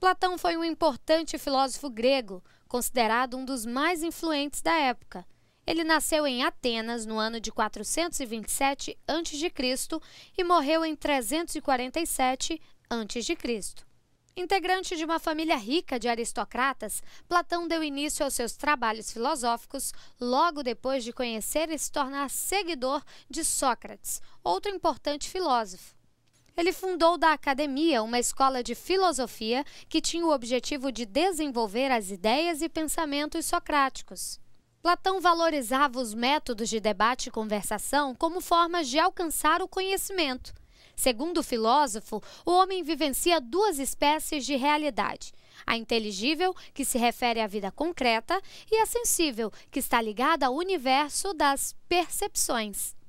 Platão foi um importante filósofo grego, considerado um dos mais influentes da época. Ele nasceu em Atenas no ano de 427 a.C. e morreu em 347 a.C. Integrante de uma família rica de aristocratas, Platão deu início aos seus trabalhos filosóficos logo depois de conhecer e se tornar seguidor de Sócrates, outro importante filósofo. Ele fundou da academia uma escola de filosofia que tinha o objetivo de desenvolver as ideias e pensamentos socráticos. Platão valorizava os métodos de debate e conversação como formas de alcançar o conhecimento. Segundo o filósofo, o homem vivencia duas espécies de realidade: a inteligível, que se refere à vida concreta, e a sensível, que está ligada ao universo das percepções.